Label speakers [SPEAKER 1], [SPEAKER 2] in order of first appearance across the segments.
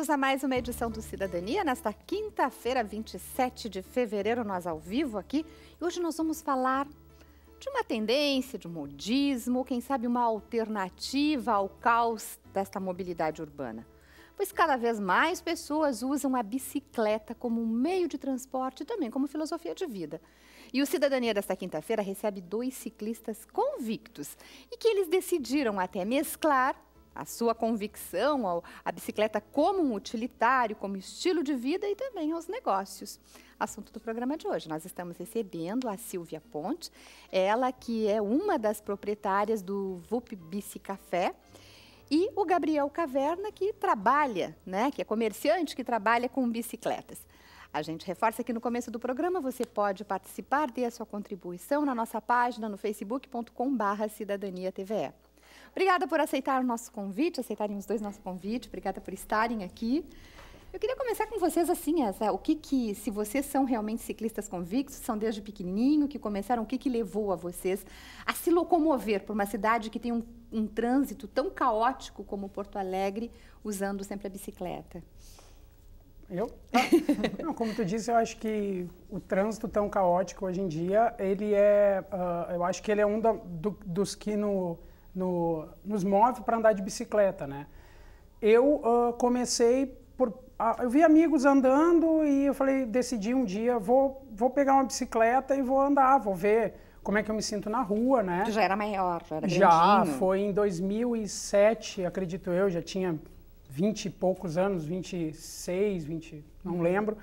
[SPEAKER 1] Bem-vindos a mais uma edição do Cidadania. Nesta quinta-feira, 27 de fevereiro, nós ao vivo aqui. E hoje nós vamos falar de uma tendência, de um modismo, quem sabe uma alternativa ao caos desta mobilidade urbana. Pois cada vez mais pessoas usam a bicicleta como um meio de transporte e também como filosofia de vida. E o Cidadania desta quinta-feira recebe dois ciclistas convictos e que eles decidiram até mesclar a sua convicção ao, a bicicleta como um utilitário, como estilo de vida e também aos negócios. Assunto do programa de hoje. Nós estamos recebendo a Silvia Ponte, ela que é uma das proprietárias do VUP Bici Café e o Gabriel Caverna, que trabalha, né, que é comerciante que trabalha com bicicletas. A gente reforça aqui no começo do programa, você pode participar, dê a sua contribuição na nossa página no facebookcom cidadania Obrigada por aceitar o nosso convite, aceitarem os dois nosso convite, obrigada por estarem aqui. Eu queria começar com vocês assim, essa, o que que, se vocês são realmente ciclistas convictos, são desde pequenininho que começaram, o que que levou a vocês a se locomover por uma cidade que tem um, um trânsito tão caótico como Porto Alegre, usando sempre a bicicleta?
[SPEAKER 2] Eu? Ah, não, como tu disse, eu acho que o trânsito tão caótico hoje em dia, ele é, uh, eu acho que ele é um da, do, dos que no no, nos move para andar de bicicleta, né? Eu uh, comecei por, uh, eu vi amigos andando e eu falei, decidi um dia, vou, vou pegar uma bicicleta e vou andar, vou ver como é que eu me sinto na rua, né? Tu já era maior, já era Já, foi em 2007, acredito eu, já tinha 20 e poucos anos, 26, 20, não uhum. lembro.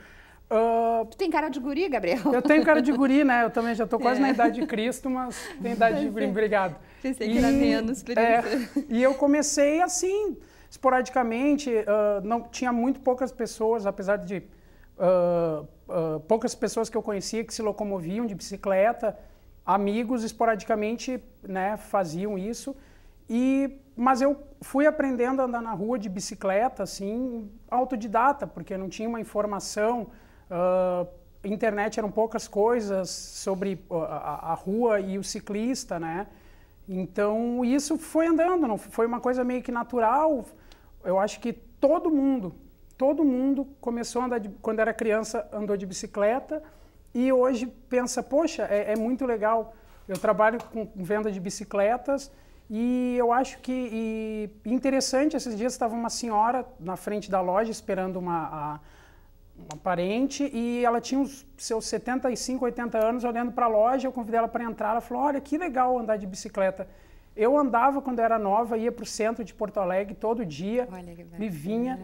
[SPEAKER 2] Uh,
[SPEAKER 1] tu tem cara de guri, Gabriel?
[SPEAKER 2] Eu tenho cara de guri, né? Eu também já estou quase é. na idade de Cristo, mas tenho idade de guri, obrigado. Pensei que e, era menos, por é, E eu comecei assim, esporadicamente, uh, não tinha muito poucas pessoas, apesar de uh, uh, poucas pessoas que eu conhecia que se locomoviam de bicicleta, amigos esporadicamente né, faziam isso. E, mas eu fui aprendendo a andar na rua de bicicleta, assim, autodidata, porque não tinha uma informação, uh, internet eram poucas coisas sobre a, a rua e o ciclista, né? Então, isso foi andando, não foi uma coisa meio que natural. Eu acho que todo mundo, todo mundo começou a andar, de, quando era criança, andou de bicicleta e hoje pensa, poxa, é, é muito legal. Eu trabalho com venda de bicicletas e eu acho que interessante, esses dias estava uma senhora na frente da loja esperando uma... A, uma parente, e ela tinha uns seus 75, 80 anos, olhando para a loja, eu convidei ela para entrar, ela falou, olha, que legal andar de bicicleta. Eu andava quando era nova, ia para o centro de Porto Alegre todo dia, me vinha.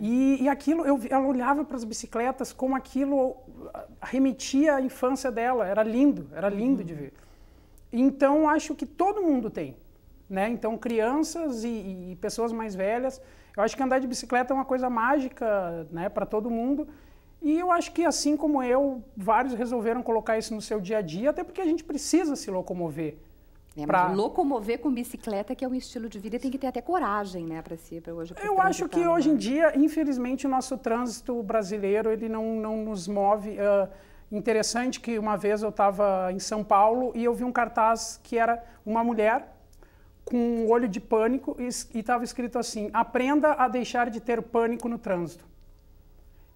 [SPEAKER 2] E, e, aquilo, eu, ela olhava para as bicicletas como aquilo remetia à infância dela. Era lindo, era lindo uhum. de ver. Então, acho que todo mundo tem. Né? Então, crianças e, e, pessoas mais velhas. Eu acho que andar de bicicleta é uma coisa mágica né, para todo mundo. E eu acho que, assim como eu, vários resolveram colocar isso no seu dia a dia, até porque a gente precisa se locomover. É, pra... Locomover com
[SPEAKER 1] bicicleta, que é um estilo de vida, tem que ter até coragem, né, para si, para hoje. Pra eu acho que hoje em dia,
[SPEAKER 2] infelizmente, o nosso trânsito brasileiro ele não, não nos move. Uh, interessante que uma vez eu estava em São Paulo e eu vi um cartaz que era uma mulher com um olho de pânico e estava escrito assim: aprenda a deixar de ter pânico no trânsito.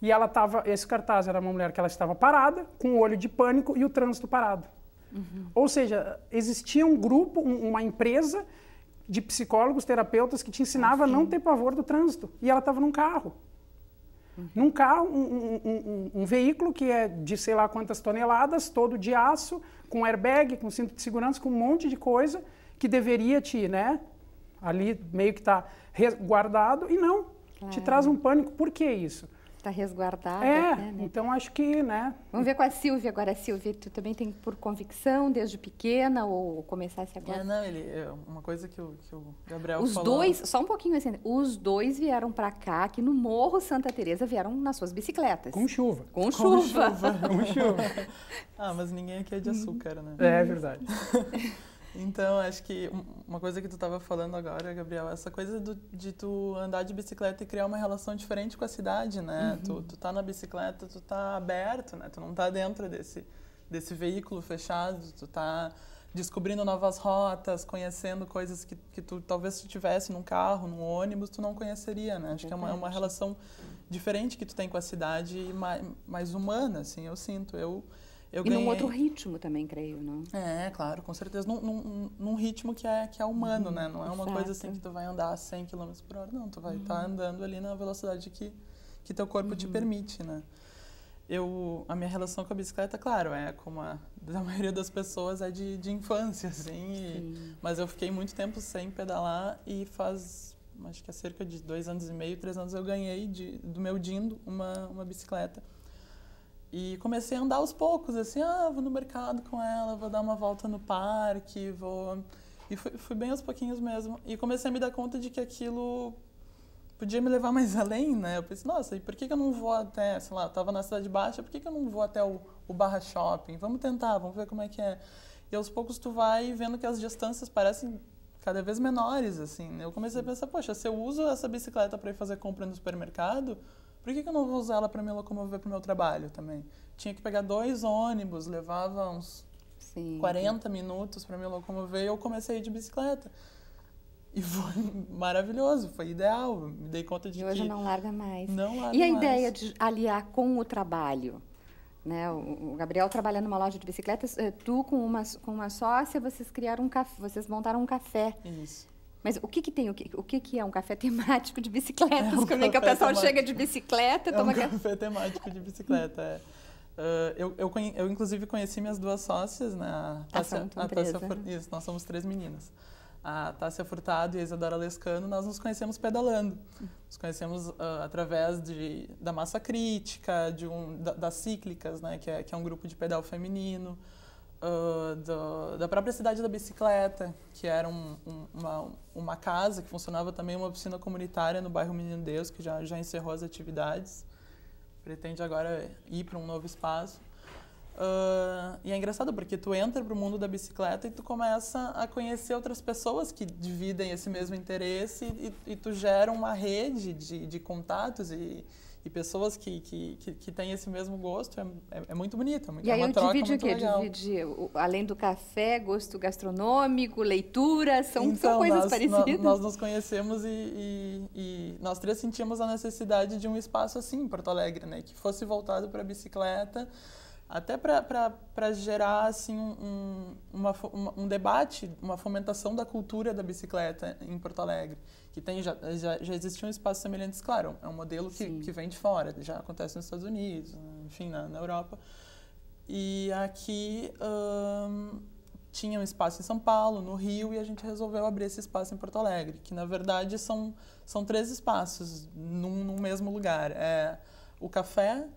[SPEAKER 2] E ela estava, esse cartaz era uma mulher que ela estava parada, com um olho de pânico e o trânsito parado. Uhum. Ou seja, existia um grupo, um, uma empresa de psicólogos, terapeutas que te ensinava a não ter pavor do trânsito. E ela estava num carro. Uhum. Num carro, um, um, um, veículo que é de sei lá quantas toneladas, todo de aço, com airbag, com cinto de segurança, com um monte de coisa que deveria te, né, ali meio que está resguardado, e não, te é. traz um pânico.
[SPEAKER 1] Por que isso? Está resguardado. É, né? então acho que, né... Vamos ver com a Silvia agora. Silvia, tu também tem por convicção desde pequena ou começasse agora? É, não,
[SPEAKER 3] ele, é uma coisa que o, que o Gabriel Os falou... dois,
[SPEAKER 1] só um pouquinho assim, os dois vieram para cá, aqui no Morro Santa Teresa, vieram nas suas bicicletas. Com chuva. Com chuva. Com chuva. com chuva.
[SPEAKER 3] ah, mas ninguém aqui é de uhum. açúcar, né? É, é verdade. Então, acho que uma coisa que tu estava falando agora, Gabriel, é essa coisa do, de tu andar de bicicleta e criar uma relação diferente com a cidade, né? Uhum. Tu, tu tá na bicicleta, tu tá aberto, né? Tu não tá dentro desse, desse veículo fechado, tu tá descobrindo novas rotas, conhecendo coisas que, que tu talvez se tivesse num carro, num ônibus, tu não conheceria, né? Acho que é uma, é uma relação diferente que tu tem com a cidade e mais, mais humana, assim, eu sinto. Eu eu e ganhei... num outro ritmo também, creio, não? É, claro, com certeza. Num, num, num ritmo que é, que é humano, uhum, né? Não é uma exato. coisa assim que tu vai andar a 100 km por hora, não. Tu vai estar tá uhum. tá andando ali na velocidade que, que teu corpo uhum. te permite, né? Eu, a minha relação com a bicicleta, claro, é como a da maioria das pessoas, é de, de infância, assim. E, mas eu fiquei muito tempo sem pedalar e faz, acho que há é cerca de dois anos e meio, três anos, eu ganhei de, do meu Dindo uma, uma bicicleta. E comecei a andar aos poucos, assim, ah, vou no mercado com ela, vou dar uma volta no parque, vou. E fui, fui bem aos pouquinhos mesmo. E comecei a me dar conta de que aquilo podia me levar mais além, né? Eu pensei, nossa, e por que, que eu não vou até, sei lá, eu tava na Cidade Baixa, por que, que eu não vou até o, o Barra Shopping? Vamos tentar, vamos ver como é que é. E aos poucos tu vai vendo que as distâncias parecem cada vez menores, assim. Né? Eu comecei a pensar, poxa, se eu uso essa bicicleta para ir fazer compra no supermercado, por que, que eu não vou usar ela para me locomover para o meu trabalho também? Tinha que pegar dois ônibus, levava uns Sim. 40 minutos para me locomover e eu comecei de bicicleta. E foi maravilhoso, foi ideal. Me dei conta de e hoje que não
[SPEAKER 1] larga mais. Não larga e a mais. ideia de aliar com o trabalho? Né? O Gabriel trabalha numa loja de bicicletas, eh, tu com uma, com uma sócia, vocês criaram um café, vocês montaram um café. Isso. Mas o que, que tem? O que, o que, que é um café temático de é bicicletas? É um Como é que o pessoal temático. chega de bicicleta? É toma um café,
[SPEAKER 3] café temático de bicicleta. É. Uh, eu, eu, eu, inclusive, conheci minhas duas sócias na né? ah, Tássia, a Tássia Fur... Isso, nós somos três meninas. A Tássia Furtado e a Isadora Lescano, nós nos conhecemos pedalando. Nos conhecemos uh, através de, da Massa Crítica, de um, da, das Cíclicas, né, que, é, que é um grupo de pedal feminino uh, do, da própria cidade da bicicleta, que era um, um, uma, uma, casa que funcionava também uma oficina comunitária no bairro Menino Deus, que já, já encerrou as atividades. Pretende agora ir para um novo espaço. Uh, e é engraçado porque tu entra para o mundo da bicicleta e tu começa a conhecer outras pessoas que dividem esse mesmo interesse e, e tu gera uma rede de, de contatos e, e pessoas que, que, que, que, têm esse mesmo gosto, é, é, é muito bonito, é muito, e é aí é uma eu troca divide muito o quê?
[SPEAKER 1] Divide, além do café, gosto gastronômico, leitura, são, então, são coisas nós, parecidas. Nós,
[SPEAKER 3] nos conhecemos e, e, e, nós três sentimos a necessidade de um espaço assim em Porto Alegre, né? Que fosse voltado para a bicicleta, até para gerar assim um, um, uma, um debate, uma fomentação da cultura da bicicleta em Porto Alegre que tem já, já, já existiam espaços semelhantes, claro, é um modelo que, que vem de fora, já acontece nos Estados Unidos, enfim, na, na Europa. E aqui hum, tinha um espaço em São Paulo, no Rio, e a gente resolveu abrir esse espaço em Porto Alegre, que na verdade são, são três espaços num, num mesmo lugar. É o café,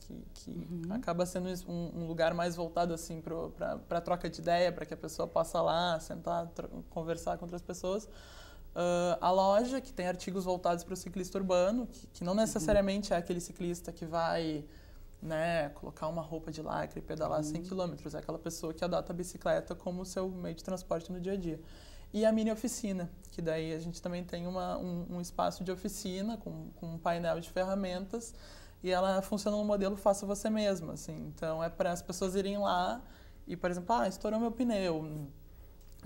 [SPEAKER 3] que, que uhum. acaba sendo um, um, lugar mais voltado assim para troca de ideia, para que a pessoa possa lá sentar, conversar com outras pessoas. Uh, a loja, que tem artigos voltados para o ciclista urbano, que, que, não necessariamente é aquele ciclista que vai né, colocar uma roupa de lacre e pedalar uhum. 100 km, é aquela pessoa que adota a bicicleta como seu meio de transporte no dia a dia. E a mini oficina, que daí a gente também tem uma, um, um espaço de oficina com, com um painel de ferramentas e ela funciona no modelo faça você mesma, assim. Então é para as pessoas irem lá e, por exemplo, ah, estourou meu pneu,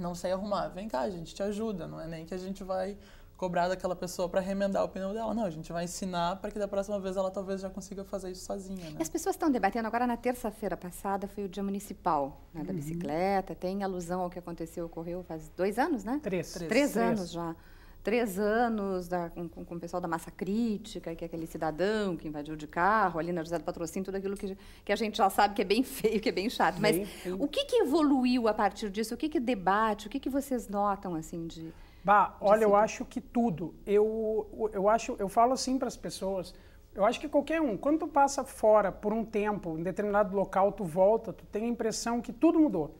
[SPEAKER 3] não sei arrumar. Vem cá, a gente te ajuda. Não é nem que a gente vai cobrar daquela pessoa para remendar o pneu dela. Não, a gente vai ensinar para que da próxima vez ela talvez já consiga fazer isso sozinha. Né?
[SPEAKER 1] As pessoas estão debatendo agora na terça-feira passada foi o dia municipal né, da uhum. bicicleta. Tem alusão ao que aconteceu, ocorreu faz dois anos, né? Três. Três, Três, Três. anos já três anos da, com, com, o pessoal da massa crítica, que é aquele cidadão que invadiu de carro, ali na José do Patrocínio, tudo aquilo que, que a gente já sabe que é bem feio, que é bem chato. Sim, Mas sim. o que, que evoluiu a partir disso? O que, que debate? O que, que vocês notam assim de.
[SPEAKER 2] Bah, olha, de eu acho que tudo. Eu, eu, acho, eu falo assim para as pessoas. Eu acho que qualquer um, quando tu passa fora por um tempo, em determinado local, tu volta, tu tem a impressão que tudo mudou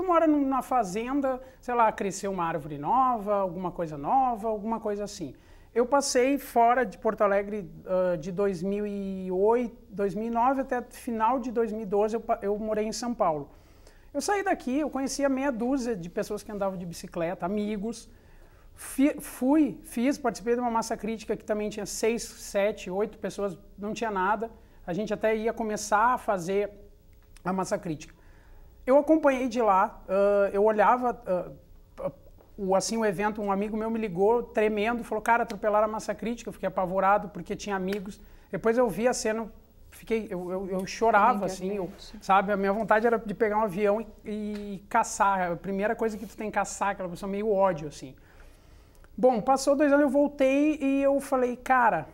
[SPEAKER 2] eu mora numa fazenda, sei lá, cresceu uma árvore nova, alguma coisa nova, alguma coisa assim. Eu passei fora de Porto Alegre uh, de 2008, 2009 até final de 2012, eu, eu morei em São Paulo. Eu saí daqui, eu conhecia meia dúzia de pessoas que andavam de bicicleta, amigos. Fui, fiz, participei de uma massa crítica que também tinha seis, sete, oito pessoas, não tinha nada. A gente até ia começar a fazer a massa crítica eu acompanhei de lá, uh, eu olhava uh, o, assim o evento, um amigo meu me ligou tremendo, falou, cara, atropelaram a massa crítica, eu fiquei apavorado porque tinha amigos. Depois eu vi a cena, fiquei, eu, eu, eu chorava, assim, eu, sabe? A minha vontade era de pegar um avião e, e caçar, a primeira coisa que tu tem que caçar, aquela pessoa meio ódio, assim. Bom, passou dois anos, eu voltei e eu falei, cara,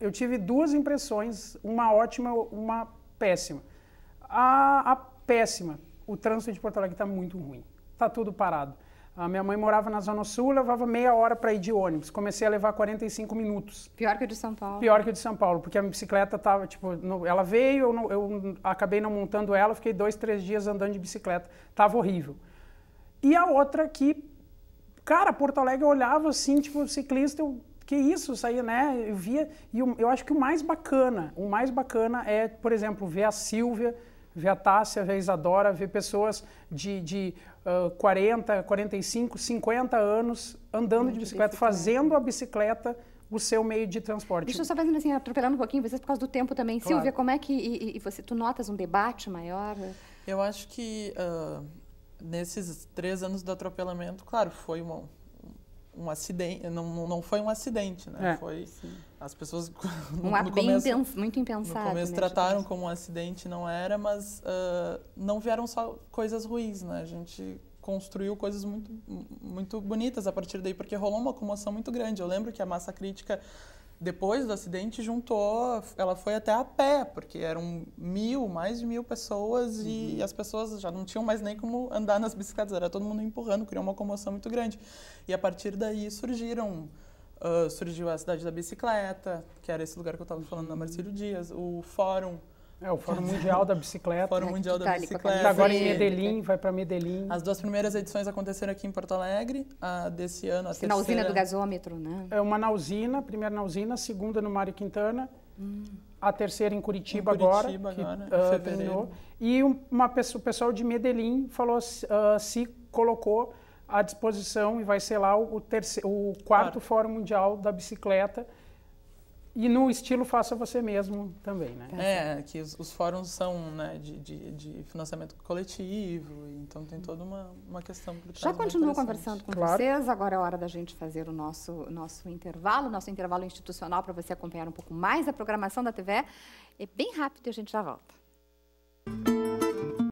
[SPEAKER 2] eu tive duas impressões, uma ótima, uma péssima. a, a péssima. O trânsito de Porto Alegre está muito ruim. Está tudo parado. A minha mãe morava na Zona Sul, levava meia hora para ir de ônibus. Comecei a levar 45 minutos.
[SPEAKER 1] Pior que o de São Paulo. Pior
[SPEAKER 2] que o de São Paulo, porque a minha bicicleta estava tipo, no, ela veio, eu, não, eu, acabei não montando ela, fiquei dois, três dias andando de bicicleta. estava horrível. E a outra que, cara, Porto Alegre eu olhava assim, tipo, ciclista, eu, que isso, saía, né? Eu via, e eu, eu acho que o mais bacana, o mais bacana é, por exemplo, ver a Silvia vê a Tássia, vê a Isadora, vê pessoas de, de uh, 40, 45, 50 anos andando de bicicleta, fazendo a bicicleta o seu meio de transporte. Deixa eu
[SPEAKER 1] só fazendo assim, atropelando um pouquinho, vocês por causa do tempo também. Claro. Silvia, como é que e, e, você, tu notas um debate maior?
[SPEAKER 3] Eu acho que uh, nesses três anos do atropelamento, claro, foi uma, um acidente, não, não foi um acidente, né? É, foi sim. as pessoas no, um ato bem muito
[SPEAKER 1] impensado. No começo né,
[SPEAKER 3] tipo trataram como um acidente, não era, mas uh, não vieram só coisas ruins, né? A gente construiu coisas muito muito bonitas a partir daí, porque rolou uma comoção muito grande. Eu lembro que a massa crítica depois do acidente juntou, ela foi até a pé, porque eram mil, mais de mil pessoas e, uhum. as pessoas já não tinham mais nem como andar nas bicicletas, era todo mundo empurrando, criou uma comoção muito grande. E a partir daí surgiram, uh, surgiu a Cidade da Bicicleta, que era esse lugar que eu estava falando, na Marcílio Dias, o Fórum, é, o Fórum Mundial da Bicicleta. Fórum é, Mundial da tá Bicicleta. Tá agora em Medellín,
[SPEAKER 2] vai para Medellín.
[SPEAKER 3] As duas primeiras edições aconteceram aqui em Porto Alegre,
[SPEAKER 2] a desse
[SPEAKER 3] ano, a segunda Na usina do
[SPEAKER 2] gasômetro, né? É uma na usina, primeira na usina, segunda no Mário Quintana, hum. a terceira em Curitiba, em Curitiba agora, agora que, uh, E uma pessoa, o pessoal de Medellín falou, uh, se colocou à disposição e vai ser lá o, terceiro, o quarto claro. Fórum Mundial da Bicicleta, e no estilo faça você mesmo também, né?
[SPEAKER 3] É, que os, os fóruns são né, de, de, de, financiamento coletivo, então tem toda uma, uma questão por trás Já continuo conversando com claro.
[SPEAKER 1] vocês, agora é hora da gente fazer o nosso, nosso intervalo, nosso intervalo institucional para você acompanhar um pouco mais a programação da TV. É bem rápido e a gente já volta.